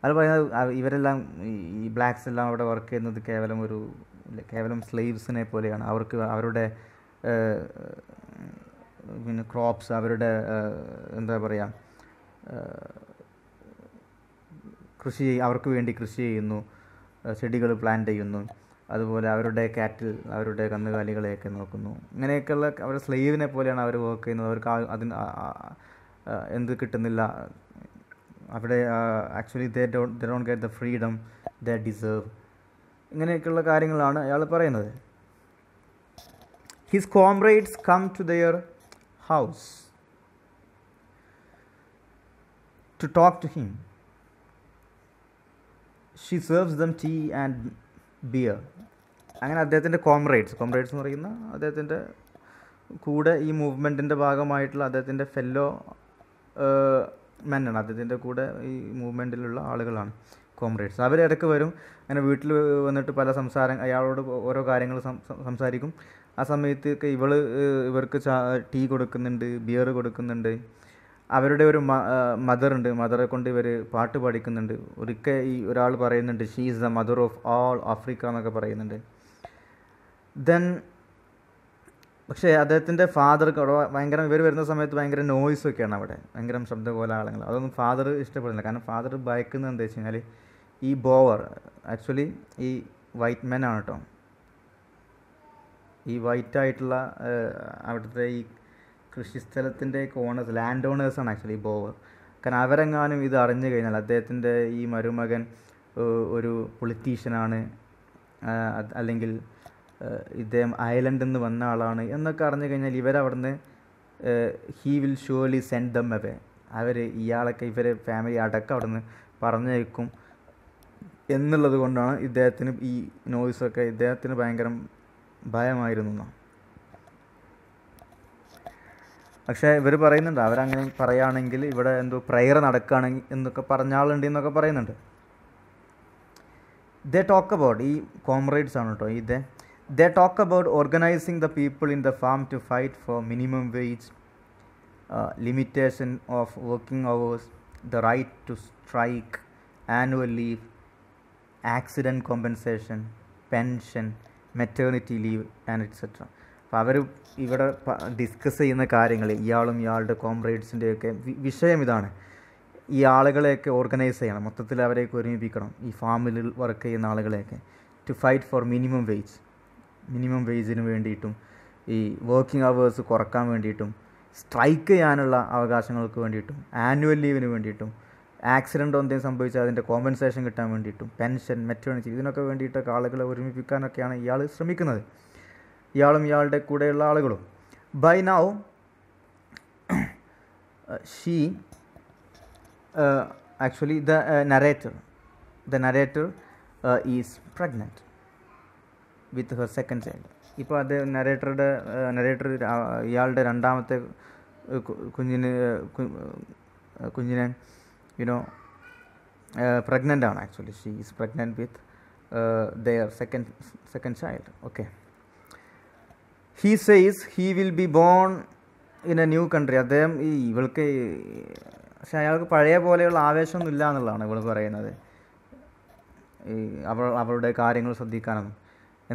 അത് പറയുന്നത് ഇവരെല്ലാം ഈ ബ്ലാക്സ് എല്ലാം അവിടെ വർക്ക് ചെയ്യുന്നത് കേവലം ഒരു കേവലം സ്ലേവ്സിനെ പോലെയാണ് അവർക്ക് അവരുടെ പിന്നെ ക്രോപ്സ് അവരുടെ എന്താ പറയുക കൃഷി അവർക്ക് വേണ്ടി കൃഷി ചെയ്യുന്നു ചെടികൾ പ്ലാന്റ് ചെയ്യുന്നു അതുപോലെ അവരുടെ കാറ്റിൽ അവരുടെ കന്നുകാലികളെയൊക്കെ നോക്കുന്നു ഇങ്ങനെയൊക്കെയുള്ള അവരുടെ സ്ലൈവിനെ പോലെയാണ് അവർ വർക്ക് ചെയ്യുന്നത് അവർക്ക് അതിന് എന്ത് കിട്ടുന്നില്ല അവിടെ actually they do they don't get the freedom they deserve ഇങ്ങനെയൊക്കെയുള്ള കാര്യങ്ങളാണ് അയാൾ പറയുന്നത് his comrades come to their house to talk to him she serves them tea and beer അങ്ങനെ അദ്ദേഹത്തിൻ്റെ കോംറേഡ്സ് കോംറേഡ്സ് എന്ന് പറയുന്ന അദ്ദേഹത്തിൻ്റെ കൂടെ ഈ മൂവ്മെൻറ്റിൻ്റെ ഭാഗമായിട്ടുള്ള അദ്ദേഹത്തിൻ്റെ ഫെല്ലോ മെന്നാണ് അദ്ദേഹത്തിൻ്റെ കൂടെ ഈ മൂവ്മെൻറ്റിലുള്ള ആളുകളാണ് കോംറേഡ്സ് അവർ ഇടയ്ക്ക് വരും അങ്ങനെ വീട്ടിൽ വന്നിട്ട് പല സംസാരം അയാളോട് ഓരോ കാര്യങ്ങൾ സംസാരിക്കും ആ സമയത്തൊക്കെ ഇവൾ ഇവർക്ക് ടീ കൊടുക്കുന്നുണ്ട് ബിയർ കൊടുക്കുന്നുണ്ട് അവരുടെ ഒരു മദർ ഉണ്ട് മദറെ കൊണ്ട് ഇവർ പാട്ട് പഠിക്കുന്നുണ്ട് ഒരിക്കൽ ഈ ഒരാൾ പറയുന്നുണ്ട് she is the mother of all Africa എന്നൊക്കെ പറയുന്നുണ്ട് ദെൻ പക്ഷേ അദ്ദേഹത്തിൻ്റെ ഫാദർ ഭയങ്കര ഇവർ വരുന്ന സമയത്ത് ഭയങ്കര ഒക്കെയാണ് അവിടെ ഭയങ്കര ശബ്ദ പോലെ ആളുകൾ അതൊന്നും ഫാദർ ഇഷ്ടപ്പെടുന്നില്ല കാരണം ഫാദർ ഭയക്കുന്നത് എന്താ വെച്ച് കഴിഞ്ഞാൽ ഈ ബോവർ ആക്ച്വലി ഈ വൈറ്റ് മെൻ ആണ് കേട്ടോ ഈ വൈറ്റ് ആയിട്ടുള്ള അവിടുത്തെ ഈ കൃഷിസ്ഥലത്തിൻ്റെ ഓണേഴ്സ് ലാൻഡ് ഓണേഴ്സാണ് ആക്ച്വലി ബോവർ കാരണം അവരെങ്ങാനും ഇത് അറിഞ്ഞു കഴിഞ്ഞാൽ അദ്ദേഹത്തിൻ്റെ ഈ മരുമകൻ ഒരു പൊളിറ്റീഷ്യനാണ് അല്ലെങ്കിൽ ഇദ്ദേഹം അയലൻഡിൽ നിന്ന് വന്ന ആളാണ് എന്നൊക്കെ അറിഞ്ഞു കഴിഞ്ഞാൽ ഇവരവിടുന്ന് he will surely send them away അവർ ഇയാളൊക്കെ ഇവരെ ഫാമിലി അടക്കം അവിടുന്ന് പറഞ്ഞേക്കും എന്നുള്ളത് കൊണ്ടാണ് ഇദ്ദേഹത്തിന് ഈ നോയ്സൊക്കെ ഇദ്ദേഹത്തിന് ഭയങ്കര ഭയമായിരുന്നു എന്നാണ് പക്ഷേ ഇവർ പറയുന്നുണ്ട് അവരങ്ങനെ പറയുകയാണെങ്കിൽ ഇവിടെ എന്തോ പ്രയർ നടക്കുകയാണ് എന്നൊക്കെ പറഞ്ഞാളുണ്ട് എന്നൊക്കെ പറയുന്നുണ്ട് ദേ ടോക്ക് അബൌട്ട് ഈ കോംറേഡ്സ് ആണ് കേട്ടോ ഈ they they talk about organising the people in the farm to fight for minimum wage limitation of working hours the right to strike annual leave accident compensation pension maternity leave and etcetera അപ്പോൾ അവർ ഇവിടെ discuss ചെയ്യുന്ന കാര്യങ്ങൾ ഇയാളും ഇയാളുടെ കോംറേഡ്സിൻ്റെയൊക്കെ വിഷയം ഇതാണ് ഈ ആളുകളെയൊക്കെ ഓർഗനൈസ് ചെയ്യണം മൊത്തത്തിൽ അവരെയൊക്കെ ഒരുമിപ്പിക്കണം ഈ ഫാമിൽ വർക്ക് ചെയ്യുന്ന ആളുകളെയൊക്കെ to fight for minimum wage minimum വേജിന് വേണ്ടിയിട്ടും ഈ വർക്കിംഗ് അവേഴ്സ് കുറക്കാൻ വേണ്ടിയിട്ടും സ്ട്രൈക്ക് ചെയ്യാനുള്ള അവകാശങ്ങൾക്ക് വേണ്ടിയിട്ടും ആനുവൽ ലീവിന് വേണ്ടിയിട്ടും ആക്സിഡൻ്റ് എന്തെങ്കിലും സംഭവിച്ചാൽ അതിൻ്റെ കോമ്പൻസേഷൻ കിട്ടാൻ വേണ്ടിയിട്ടും പെൻഷൻ മെറ്റേണിറ്റി ഇതിനൊക്കെ വേണ്ടിയിട്ടൊക്കെ ആളുകളെ ഒരുമിപ്പിക്കാനൊക്കെയാണ് ഇയാൾ ശ്രമിക്കുന്നത് ഇയാളും ഇയാളുടെ കൂടെയുള്ള ആളുകളും by now she actually the narrator the narrator is pregnant with her second child ഇപ്പോൾ അത് നരേറ്ററുടെ നരേറ്റർ uh, ഇയാളുടെ രണ്ടാമത്തെ uh, കുഞ്ഞിന് uh, കുഞ്ഞിനെ യുനോ പ്രഗ്നൻ്റ് ആണ് actually she is pregnant with their second second child okay he says he will be born in a new country അദ്ദേഹം ഈ ഇവൾക്ക് പക്ഷെ അയാൾക്ക് പഴയ പോലെയുള്ള ആവേശമൊന്നും ഇല്ല എന്നുള്ളതാണ് ഇവൾ പറയുന്നത് ഈ അവൾ അവളുടെ കാര്യങ്ങൾ ശ്രദ്ധിക്കാനും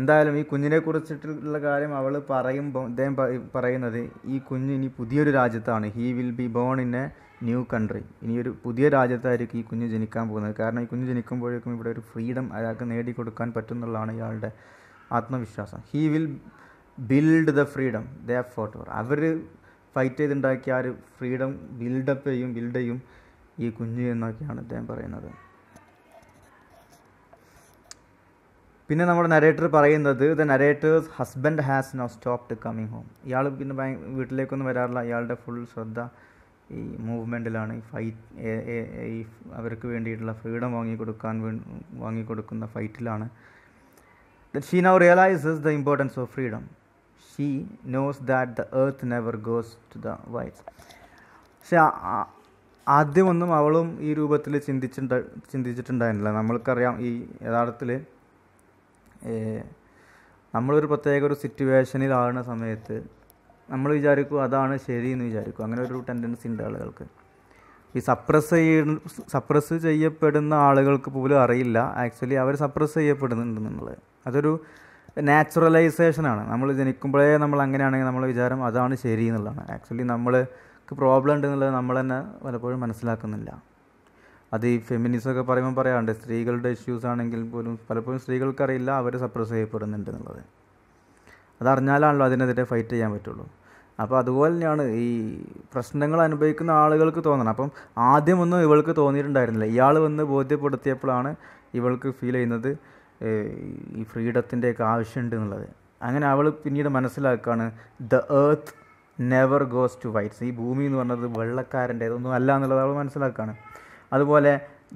എന്തായാലും ഈ കുഞ്ഞിനെ കുറിച്ചിട്ടുള്ള കാര്യം അവൾ പറയുമ്പോൾ ഇദ്ദേഹം പറയുന്നത് ഈ കുഞ്ഞ് ഇനി പുതിയൊരു രാജ്യത്താണ് he will be born in a new country ഇനി ഒരു പുതിയ രാജ്യത്തായിരിക്കും ഈ കുഞ്ഞ് ജനിക്കാൻ പോകുന്നത് കാരണം ഈ കുഞ്ഞ് ജനിക്കുമ്പോഴേക്കും ഇവിടെ ഒരു ഫ്രീഡം അയാൾക്ക് നേടിക്കൊടുക്കാൻ പറ്റുന്നുള്ളതാണ് ഇയാളുടെ ആത്മവിശ്വാസം he will build the freedom the effort അവർ ഫൈറ്റ് ചെയ്തുണ്ടാക്കിയ ആ ഒരു ഫ്രീഡം ബിൽഡപ്പ് ചെയ്യും ബിൽഡ് ചെയ്യും ഈ കുഞ്ഞ് എന്നൊക്കെയാണ് അദ്ദേഹം പറയുന്നത് പിന്നെ നമ്മുടെ നരേറ്റർ പറയുന്നത് the narrator's husband has no stopped coming home ഇയാൾ പിന്നെ ഭയ വീട്ടിലേക്കൊന്നും വരാറില്ല ഇയാളുടെ ഫുൾ ശ്രദ്ധ ഈ മൂവ്മെൻറ്റിലാണ് ഈ ഫൈറ്റ് ഈ അവർക്ക് വേണ്ടിയിട്ടുള്ള ഫ്രീഡം വാങ്ങിക്കൊടുക്കാൻ വേ വാങ്ങിക്കൊടുക്കുന്ന ഫൈറ്റിലാണ് the she now realises the importance of freedom she knows that the earth never goes to the whites പക്ഷെ ആദ്യമൊന്നും അവളും ഈ രൂപത്തിൽ ചിന്തിച്ചിട്ടുണ്ട ചിന്തിച്ചിട്ടുണ്ടായിരുന്നില്ല നമ്മൾക്കറിയാം ഈ യഥാർത്ഥത്തിൽ നമ്മളൊരു പ്രത്യേക ഒരു സിറ്റുവേഷനിലാകുന്ന സമയത്ത് നമ്മൾ വിചാരിക്കും അതാണ് ശരി എന്ന് വിചാരിക്കും അങ്ങനെ ഒരു ടെൻഡൻസി ഉണ്ട് ആളുകൾക്ക് ഈ സപ്രസ് ചെയ്യ സപ്രസ് ചെയ്യപ്പെടുന്ന ആളുകൾക്ക് പോലും അറിയില്ല ആക്ച്വലി അവർ സപ്രസ് ചെയ്യപ്പെടുന്നുണ്ടെന്നുള്ളത് അതൊരു നാച്ചുറലൈസേഷനാണ് നമ്മൾ ജനിക്കുമ്പോഴേ നമ്മൾ അങ്ങനെയാണെങ്കിൽ നമ്മൾ വിചാരം അതാണ് ശരി എന്നുള്ളതാണ് ആക്ച്വലി നമ്മൾക്ക് പ്രോബ്ലം ഉണ്ട് എന്നുള്ളത് നമ്മൾ തന്നെ പലപ്പോഴും മനസ്സിലാക്കുന്നില്ല അത് ഈ ഫെമിനിസമൊക്കെ പറയുമ്പോൾ പറയാറുണ്ട് സ്ത്രീകളുടെ ഇഷ്യൂസ് ആണെങ്കിൽ പോലും പലപ്പോഴും സ്ത്രീകൾക്കറിയില്ല അവർ സപ്രസ് ചെയ്യപ്പെടുന്നുണ്ട് എന്നുള്ളത് അതറിഞ്ഞാലാണല്ലോ അതിനെതിരെ ഫൈറ്റ് ചെയ്യാൻ പറ്റുള്ളൂ അപ്പോൾ അതുപോലെ തന്നെയാണ് ഈ പ്രശ്നങ്ങൾ അനുഭവിക്കുന്ന ആളുകൾക്ക് തോന്നണം അപ്പം ആദ്യമൊന്നും ഇവൾക്ക് തോന്നിയിട്ടുണ്ടായിരുന്നില്ല ഇയാൾ വന്ന് ബോധ്യപ്പെടുത്തിയപ്പോഴാണ് ഇവൾക്ക് ഫീൽ ചെയ്യുന്നത് ഈ ഒക്കെ ആവശ്യമുണ്ട് എന്നുള്ളത് അങ്ങനെ അവൾ പിന്നീട് മനസ്സിലാക്കുകയാണ് the earth never goes to whites ഈ ഭൂമി എന്ന് പറഞ്ഞത് വെള്ളക്കാരൻ്റെ ഇതൊന്നും അല്ല എന്നുള്ളത് അവൾ മനസ്സിലാക്കുകയാണ് അതുപോലെ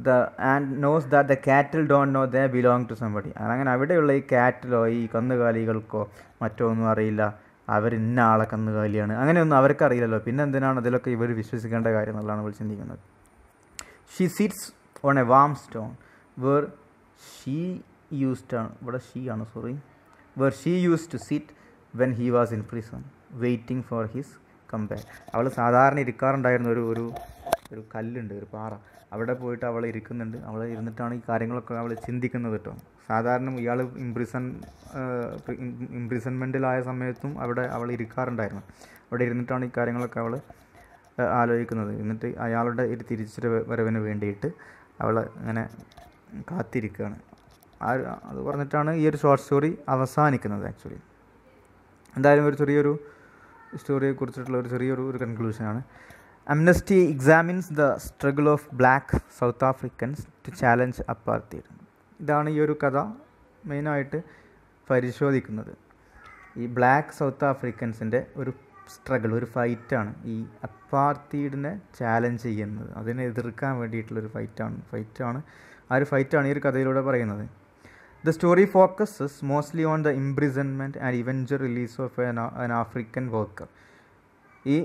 the and knows that the cattle don't know the belong to somebody അങ്ങനെ അവിടെയുള്ള ഈ കാറ്റിലോ ഈ കന്നുകാലികൾക്കോ മറ്റോ ഒന്നും അറിയില്ല അവർ ഇന്ന ആളെ കന്നുകാലിയാണ് അങ്ങനെയൊന്നും അവർക്കറിയില്ലല്ലോ പിന്നെ എന്തിനാണ് അതിലൊക്കെ ഇവർ വിശ്വസിക്കേണ്ട കാര്യം എന്നുള്ളതാണ് അവൾ ചിന്തിക്കുന്നത് she sits on a warm stone where she used ആണ് ഇവിടെ ഷീ ആണ് sorry where she use to sit when he was in prison waiting for his compare അവൾ സാധാരണ ഇരിക്കാറുണ്ടായിരുന്ന ഒരു ഒരു ഒരു കല്ലുണ്ട് ഒരു പാറ അവിടെ പോയിട്ട് അവൾ ഇരിക്കുന്നുണ്ട് അവൾ ഇരുന്നിട്ടാണ് ഈ കാര്യങ്ങളൊക്കെ അവൾ ചിന്തിക്കുന്നത് കേട്ടോ സാധാരണ ഇയാൾ ഇംപ്രിസൺ ഇംപ്രിസൺമെൻറ്റിലായ സമയത്തും അവിടെ അവൾ ഇരിക്കാറുണ്ടായിരുന്നു അവിടെ ഇരുന്നിട്ടാണ് ഈ കാര്യങ്ങളൊക്കെ അവൾ ആലോചിക്കുന്നത് എന്നിട്ട് അയാളുടെ ഒരു തിരിച്ചു വരവിന് വേണ്ടിയിട്ട് അവൾ അങ്ങനെ കാത്തിരിക്കുകയാണ് ആ അത് പറഞ്ഞിട്ടാണ് ഈ ഒരു ഷോർട്ട് സ്റ്റോറി അവസാനിക്കുന്നത് ആക്ച്വലി എന്തായാലും ഒരു ചെറിയൊരു സ്റ്റോറിയെ കുറിച്ചിട്ടുള്ള ഒരു ചെറിയൊരു ഒരു കൺക്ലൂഷനാണ് Amnesty examines the struggle of black South Africans to challenge apartheid ഇതാണ് ഈ ഒരു കഥ മെയിനായിട്ട് പരിശോധിക്കുന്നത് ഈ ബ്ലാക്ക് സൗത്ത് ആഫ്രിക്കൻസിൻ്റെ ഒരു സ്ട്രഗിൾ ഒരു ഫൈറ്റാണ് ഈ അപ്പാർത്തീഡിനെ ചാലഞ്ച് ചെയ്യുന്നത് അതിനെ എതിർക്കാൻ വേണ്ടിയിട്ടുള്ളൊരു ഫൈറ്റാണ് ഫൈറ്റാണ് ആ ഒരു ഫൈറ്റാണ് ഈ ഒരു കഥയിലൂടെ പറയുന്നത് The story focuses mostly on the imprisonment and eventual release of an, an African worker. ഈ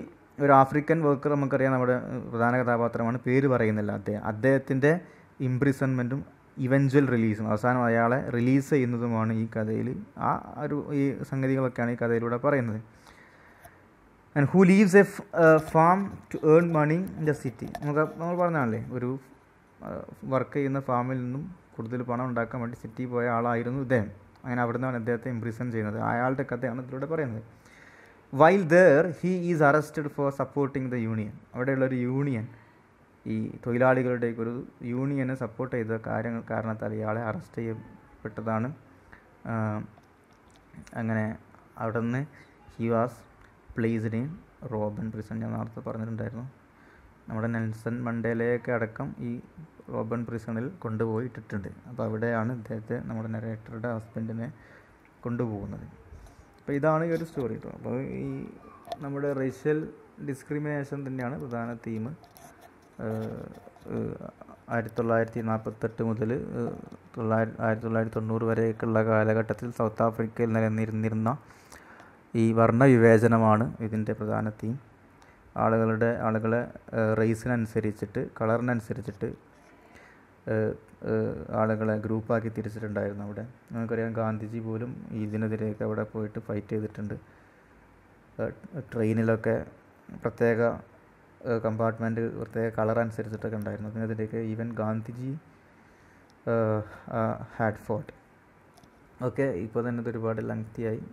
ഒരു ആഫ്രിക്കൻ വർക്കർ നമുക്കറിയാം നമ്മുടെ പ്രധാന കഥാപാത്രമാണ് പേര് പറയുന്നില്ല അദ്ദേഹം അദ്ദേഹത്തിൻ്റെ ഇംപ്രിസൺമെൻറ്റും ഇവഞ്ച്വൽ റിലീസും അവസാനം അയാളെ റിലീസ് ചെയ്യുന്നതുമാണ് ഈ കഥയിൽ ആ ഒരു ഈ സംഗതികളൊക്കെയാണ് ഈ കഥയിലൂടെ പറയുന്നത് and who leaves a farm to earn money in the city നമുക്ക് നമ്മൾ പറഞ്ഞാണല്ലേ ഒരു വർക്ക് ചെയ്യുന്ന ഫാമിൽ നിന്നും കൂടുതൽ പണം ഉണ്ടാക്കാൻ വേണ്ടി സിറ്റി പോയ ആളായിരുന്നു ഇദ്ദേഹം അങ്ങനെ നിന്നാണ് അദ്ദേഹത്തെ ഇംപ്രിസൺ ചെയ്യുന്നത് അയാളുടെ കഥയാണ് ഇതിലൂടെ പറയുന്നത് while there he is arrested for supporting the union അവിടെയുള്ളൊരു യൂണിയൻ ഈ തൊഴിലാളികളുടെ ഒരു യൂണിയനെ സപ്പോർട്ട് ചെയ്ത കാര്യങ്ങൾ കാരണത്താൽ ഇയാളെ അറസ്റ്റ് ചെയ്യപ്പെട്ടതാണ് അങ്ങനെ അവിടെ നിന്ന് he was placed in Robben prison ഞാൻ നേരത്തെ പറഞ്ഞിട്ടുണ്ടായിരുന്നു നമ്മുടെ നെൽസൺ മണ്ടേലയൊക്കെ അടക്കം ഈ ഓപ്പൺ പ്രിസണിൽ കൊണ്ടുപോയി ഇട്ടിട്ടുണ്ട് അപ്പോൾ അവിടെയാണ് ഇദ്ദേഹത്തെ നമ്മുടെ നരേറ്ററുടെ ഹസ്ബൻഡിനെ കൊണ്ടുപോകുന്നത് അപ്പോൾ ഇതാണ് ഈ ഒരു സ്റ്റോറി കേട്ടോ അപ്പോൾ ഈ നമ്മുടെ റേഷ്യൽ ഡിസ്ക്രിമിനേഷൻ തന്നെയാണ് പ്രധാന തീം ആയിരത്തി തൊള്ളായിരത്തി നാൽപ്പത്തെട്ട് മുതൽ തൊള്ളായിരത്തി ആയിരത്തി തൊള്ളായിരത്തി തൊണ്ണൂറ് വരെയൊക്കെയുള്ള കാലഘട്ടത്തിൽ സൗത്ത് ആഫ്രിക്കയിൽ നിലനിന്നിരുന്ന ഈ വർണ്ണവിവേചനമാണ് ഇതിൻ്റെ പ്രധാന തീം ആളുകളുടെ ആളുകളെ റേസിനനുസരിച്ചിട്ട് കളറിനനുസരിച്ചിട്ട് ആളുകളെ ഗ്രൂപ്പാക്കി തിരിച്ചിട്ടുണ്ടായിരുന്നു അവിടെ നമുക്കറിയാം ഗാന്ധിജി പോലും ഇതിനെതിരെയൊക്കെ അവിടെ പോയിട്ട് ഫൈറ്റ് ചെയ്തിട്ടുണ്ട് ട്രെയിനിലൊക്കെ പ്രത്യേക കമ്പാർട്ട്മെൻറ്റ് പ്രത്യേക കളർ അനുസരിച്ചിട്ടൊക്കെ ഉണ്ടായിരുന്നു അതിനെതിരെയൊക്കെ even Gandhiji had fought okay ഇപ്പോൾ തന്നെ ഇത് ഒരുപാട് ലെങ്തിയായി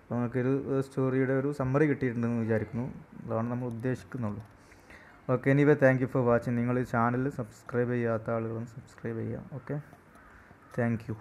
അപ്പോൾ നമുക്കൊരു സ്റ്റോറിയുടെ ഒരു സമ്മറി കിട്ടിയിട്ടുണ്ടെന്ന് വിചാരിക്കുന്നു അതാണ് നമ്മൾ ഉദ്ദേശിക്കുന്നുള്ളൂ okay anyway thank you for watching നിങ്ങൾ ഈ ചാനൽ സബ്സ്ക്രൈബ് ചെയ്യാത്ത ആളുകളും സബ്സ്ക്രൈബ് ചെയ്യാം ഓക്കെ താങ്ക് യു